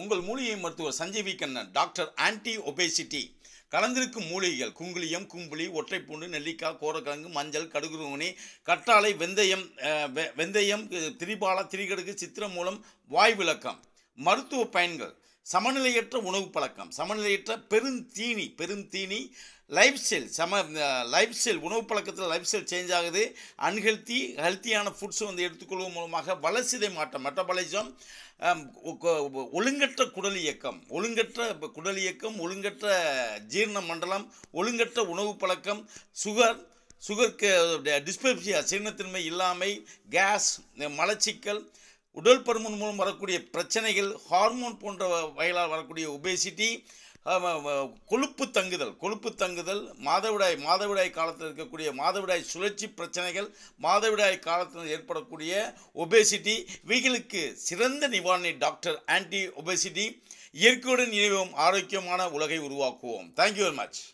உங்கள் மூலிகை மருத்துவர் Sanjeevi Kannan doctor anti obesity கலந்திருக்கும் மூலிகைகள் குங்குளியம் கும்புளி ஒற்றைப்பூண்டு நெல்லிக்காய் கோரக்கிழங்கு மஞ்சள் கடுகுருவனி கற்றாழை வெந்தயம் வெந்தயம் திரிபால திரிகடுகு மூலம் வாய் விளக்கம் மருத்துவ பயன்கள் சமநிலையற்ற உணவு பழக்கம் சமநிலையற்ற பெருந்தீனி பெருந்தீனி லைஃப் ஸ்டைல் சம லைஃப் ஸ்டைல் உணவு பழக்கத்தில் லைஃப் ஸ்டைல் சேஞ்ச் ஆகுது அன்ஹெல்த்தி ஹெல்த்தியான ஃபுட்ஸ் வந்து எடுத்துக்கொள்வதன் மூலமாக வளர்ச்சிதை மாற்றம் மெட்டபாலிசம் ஒழுங்கற்ற குடல் இயக்கம் ஒழுங்கற்ற குடல் இயக்கம் ஒழுங்கற்ற ஜீரண மண்டலம் ஒழுங்கற்ற உணவு பழக்கம் சுகர் சுகருக்கு டிஸ்பெப்சியா சீர்ணத்தின்மை இல்லாமை கேஸ் மலச்சிக்கல் உடல் பருமன் மூலம் வரக்கூடிய பிரச்சனைகள் ஹார்மோன் போன்ற வகையால் வரக்கூடிய ஒபேசிட்டி கொழுப்பு தங்குதல் கொழுப்பு தங்குதல் மாதவிடாய் மாதவிடாய் காலத்தில் இருக்கக்கூடிய மாதவிடாய் சுழற்சி பிரச்சனைகள் மாதவிடாய் காலத்தில் ஏற்படக்கூடிய ஒபேசிட்டி வீகளுக்கு சிறந்த நிவாரணி டாக்டர் ஆன்டி ஒபேசிட்டி இயற்கையுடன் இணைவோம் ஆரோக்கியமான உலகை உருவாக்குவோம் தேங்க்யூ வெரி மச்